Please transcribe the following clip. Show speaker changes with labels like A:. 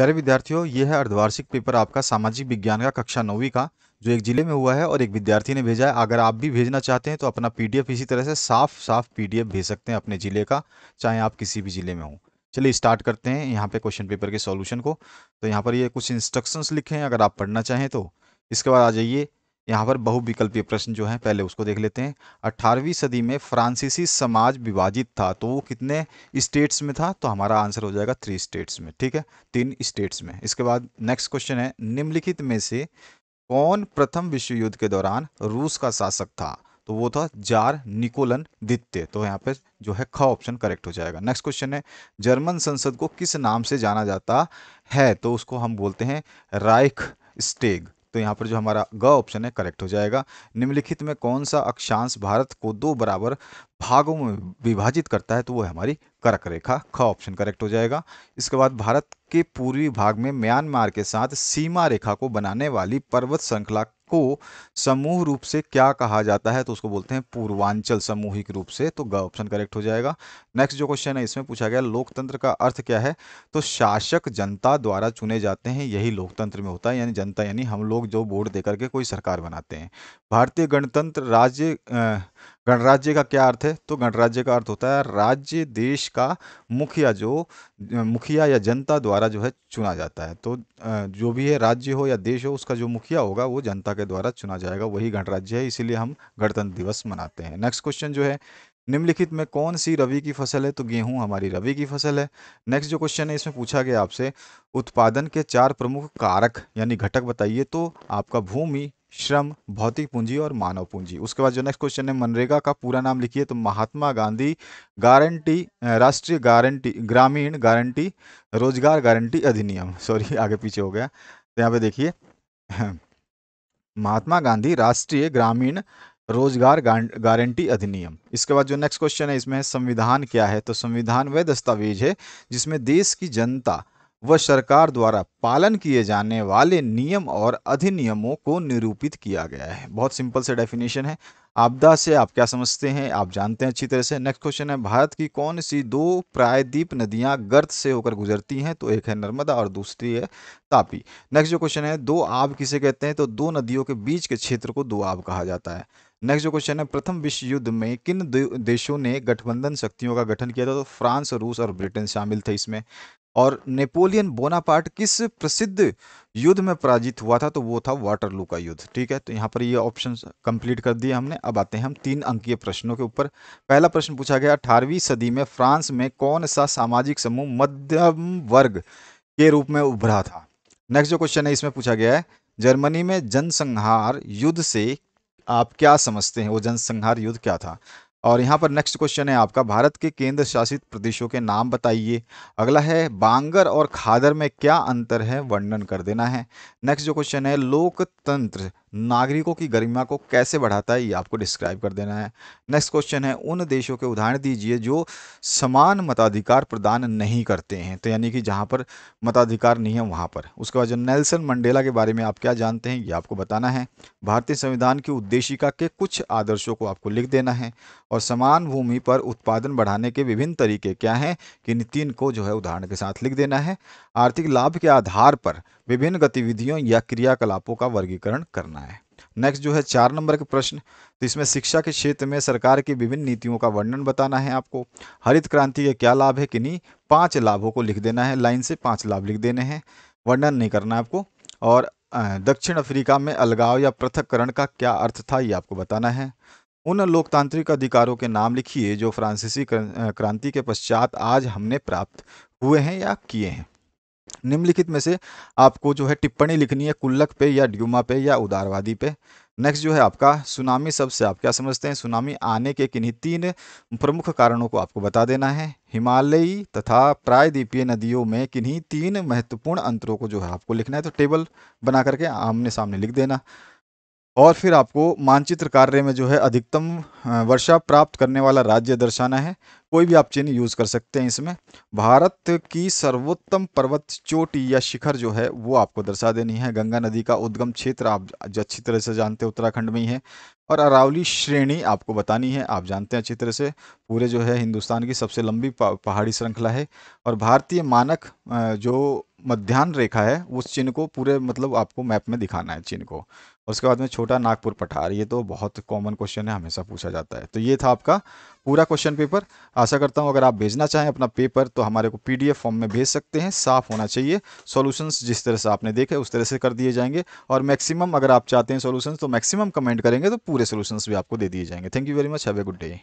A: प्यारे विद्यार्थियों ये है अर्धवार्षिक पेपर आपका सामाजिक विज्ञान का कक्षा नौवीं का जो एक जिले में हुआ है और एक विद्यार्थी ने भेजा है अगर आप भी भेजना चाहते हैं तो अपना पीडीएफ इसी तरह से साफ साफ पीडीएफ भेज सकते हैं अपने जिले का चाहे आप किसी भी जिले में हों चलिए स्टार्ट करते हैं यहाँ पे क्वेश्चन पेपर के सॉल्यूशन को तो यहाँ पर ये कुछ इंस्ट्रक्शंस लिखे हैं अगर आप पढ़ना चाहें तो इसके बाद आ जाइए यहाँ पर बहुविकल्पीय प्रश्न जो है पहले उसको देख लेते हैं अठारहवीं सदी में फ्रांसीसी समाज विभाजित था तो वो कितने स्टेट्स में था तो हमारा आंसर हो जाएगा थ्री स्टेट्स में ठीक है तीन स्टेट्स में इसके बाद नेक्स्ट क्वेश्चन है निम्नलिखित में से कौन प्रथम विश्व युद्ध के दौरान रूस का शासक था तो वो था जार निकोलन दित्य तो यहाँ पे जो है ख ऑप्शन करेक्ट हो जाएगा नेक्स्ट क्वेश्चन है जर्मन संसद को किस नाम से जाना जाता है तो उसको हम बोलते हैं राइख स्टेग तो यहाँ पर जो हमारा ग ऑप्शन है करेक्ट हो जाएगा निम्नलिखित में कौन सा अक्षांश भारत को दो बराबर भागों में विभाजित करता है तो वो है हमारी करक रेखा ख ऑप्शन करेक्ट हो जाएगा इसके बाद भारत के पूर्वी भाग में म्यांमार के साथ सीमा रेखा को बनाने वाली पर्वत श्रृंखला को समूह रूप से क्या कहा जाता है तो उसको बोलते हैं पूर्वांचल समूहिक रूप से तो ग ऑप्शन करेक्ट हो जाएगा नेक्स्ट जो क्वेश्चन है इसमें पूछा गया लोकतंत्र का अर्थ क्या है तो शासक जनता द्वारा चुने जाते हैं यही लोकतंत्र में होता है यानी जनता यानी हम लोग जो वोट देकर के कोई सरकार बनाते हैं भारतीय गणतंत्र राज्य गणराज्य का क्या अर्थ है तो गणराज्य का अर्थ होता है राज्य देश का मुखिया जो मुखिया या जनता द्वारा जो है चुना जाता है तो जो भी है राज्य हो या देश हो उसका जो मुखिया होगा वो जनता के द्वारा चुना जाएगा वही गणराज्य है इसीलिए हम गणतंत्र दिवस मनाते हैं नेक्स्ट क्वेश्चन जो है निम्नलिखित में कौन सी रवि की फसल है तो गेहूं हमारी रवि की फसल है नेक्स्ट जो क्वेश्चन है इसमें पूछा गया आपसे उत्पादन के चार प्रमुख कारक यानी घटक बताइए तो आपका भूमि श्रम भौतिक पूंजी और मानव पूंजी उसके बाद जो नेक्स्ट क्वेश्चन है मनरेगा का पूरा नाम लिखिए तो महात्मा गांधी गारंटी राष्ट्रीय गारंटी ग्रामीण गारंटी रोजगार गारंटी अधिनियम सॉरी आगे पीछे हो गया तो यहाँ पे देखिए महात्मा गांधी राष्ट्रीय ग्रामीण रोजगार गारंटी अधिनियम इसके बाद जो नेक्स्ट क्वेश्चन है इसमें संविधान क्या है तो संविधान वह दस्तावेज है जिसमें देश की जनता व सरकार द्वारा पालन किए जाने वाले नियम और अधिनियमों को निरूपित किया गया है बहुत सिंपल से डेफिनेशन है आपदा से आप क्या समझते हैं आप जानते हैं अच्छी तरह से नेक्स्ट क्वेश्चन है भारत की कौन सी दो प्रायद्वीप नदियां गर्त से होकर गुजरती हैं तो एक है नर्मदा और दूसरी है तापी नेक्स्ट जो क्वेश्चन है दो आब किसे कहते हैं तो दो नदियों के बीच के क्षेत्र को दो आब कहा जाता है नेक्स्ट जो क्वेश्चन है प्रथम विश्व युद्ध में किन देशों ने गठबंधन शक्तियों का गठन किया था तो फ्रांस रूस और ब्रिटेन शामिल थे इसमें और नेपोलियन बोनापार्ट किस प्रसिद्ध युद्ध में पराजित हुआ था तो वो था वाटरलू का युद्ध ठीक है तो यहाँ पर ये ऑप्शन कंप्लीट कर दिए हमने अब आते हैं हम तीन अंकीय प्रश्नों के ऊपर पहला प्रश्न पूछा गया अठारहवीं सदी में फ्रांस में कौन सा सामाजिक समूह मध्यम वर्ग के रूप में उभरा था नेक्स्ट जो क्वेश्चन है इसमें पूछा गया है जर्मनी में जनसंहार युद्ध से आप क्या समझते हैं वो जनसंहार युद्ध क्या था और यहाँ पर नेक्स्ट क्वेश्चन है आपका भारत के केंद्र शासित प्रदेशों के नाम बताइए अगला है बांगर और खादर में क्या अंतर है वर्णन कर देना है नेक्स्ट जो क्वेश्चन है लोकतंत्र नागरिकों की गरिमा को कैसे बढ़ाता है ये आपको डिस्क्राइब कर देना है नेक्स्ट क्वेश्चन है उन देशों के उदाहरण दीजिए जो समान मताधिकार प्रदान नहीं करते हैं तो यानी कि जहाँ पर मताधिकार नहीं है वहाँ पर उसके बाद जो नेल्सन मंडेला के बारे में आप क्या जानते हैं ये आपको बताना है भारतीय संविधान की उद्देशिका के कुछ आदर्शों को आपको लिख देना है और समान भूमि पर उत्पादन बढ़ाने के विभिन्न तरीके क्या हैं कि इन तीन को जो है उदाहरण के साथ लिख देना है आर्थिक लाभ के आधार पर विभिन्न गतिविधियों या क्रियाकलापों का वर्गीकरण करना नेक्स्ट जो है चार नंबर के प्रश्न तो इसमें शिक्षा के क्षेत्र में सरकार की विभिन्न नीतियों का वर्णन बताना है आपको हरित क्रांति के क्या लाभ है कि नहीं पाँच लाभों को लिख देना है लाइन से पाँच लाभ लिख देने हैं वर्णन नहीं करना आपको और दक्षिण अफ्रीका में अलगाव या पृथककरण का क्या अर्थ था ये आपको बताना है उन लोकतांत्रिक अधिकारों के नाम लिखिए जो फ्रांसीसी क्रांति के पश्चात आज हमने प्राप्त हुए हैं या किए हैं निम्नलिखित में से आपको जो है टिप्पणी लिखनी है कुल्लक पे या ड्यूमा पे या उदारवादी पे नेक्स्ट जो है आपका सुनामी शब्द से आप क्या समझते हैं सुनामी आने के किन्हीं तीन प्रमुख कारणों को आपको बता देना है हिमालयी तथा प्रायद्वीपीय नदियों में किन्हीं तीन महत्वपूर्ण अंतरों को जो है आपको लिखना है तो टेबल बना करके आमने सामने लिख देना और फिर आपको मानचित्र कार्य में जो है अधिकतम वर्षा प्राप्त करने वाला राज्य दर्शाना है कोई भी आप चिन्ह यूज़ कर सकते हैं इसमें भारत की सर्वोत्तम पर्वत चोटी या शिखर जो है वो आपको दर्शा देनी है गंगा नदी का उद्गम क्षेत्र आप जो अच्छी तरह से जानते हैं उत्तराखंड में ही है और अरावली श्रेणी आपको बतानी है आप जानते हैं अच्छी तरह से पूरे जो है हिंदुस्तान की सबसे लंबी पहाड़ी श्रृंखला है और भारतीय मानक जो मध्यान्ह रेखा है उस चिन्ह को पूरे मतलब आपको मैप में दिखाना है चिन्ह को उसके बाद में छोटा नागपुर पठार ये तो बहुत कॉमन क्वेश्चन है हमेशा पूछा जाता है तो ये था आपका पूरा क्वेश्चन पेपर आशा करता हूँ अगर आप भेजना चाहें अपना पेपर तो हमारे को पीडीएफ फॉर्म में भेज सकते हैं साफ होना चाहिए सॉल्यूशंस जिस तरह से आपने देखे उस तरह से कर दिए जाएंगे और मैक्सिमम अगर आप चाहते हैं सोल्यूशन तो मैक्सिमम कमेंट करेंगे तो पूरे सोल्यूशन भी आपको दे दिए जाएंगे thank you very much have a good day